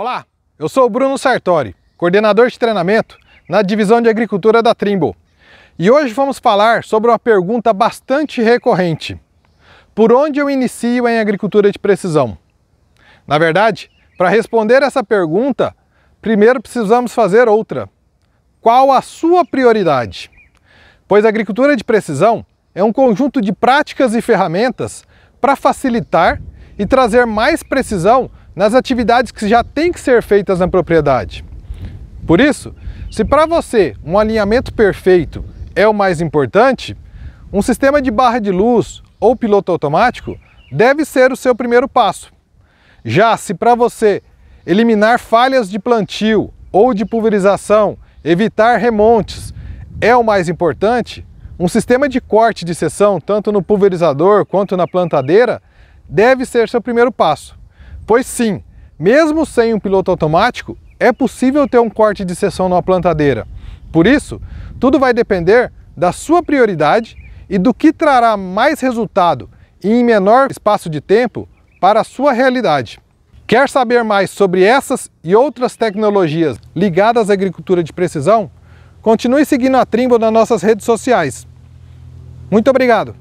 Olá, eu sou o Bruno Sartori, coordenador de treinamento na Divisão de Agricultura da Trimble. E hoje vamos falar sobre uma pergunta bastante recorrente. Por onde eu inicio em agricultura de precisão? Na verdade, para responder essa pergunta, primeiro precisamos fazer outra. Qual a sua prioridade? Pois a agricultura de precisão é um conjunto de práticas e ferramentas para facilitar e trazer mais precisão nas atividades que já têm que ser feitas na propriedade. Por isso, se para você um alinhamento perfeito é o mais importante, um sistema de barra de luz ou piloto automático deve ser o seu primeiro passo. Já se para você eliminar falhas de plantio ou de pulverização, evitar remontes é o mais importante, um sistema de corte de seção, tanto no pulverizador quanto na plantadeira, deve ser seu primeiro passo. Pois sim, mesmo sem um piloto automático, é possível ter um corte de sessão numa plantadeira. Por isso, tudo vai depender da sua prioridade e do que trará mais resultado e em menor espaço de tempo para a sua realidade. Quer saber mais sobre essas e outras tecnologias ligadas à agricultura de precisão? Continue seguindo a Trimbo nas nossas redes sociais. Muito obrigado!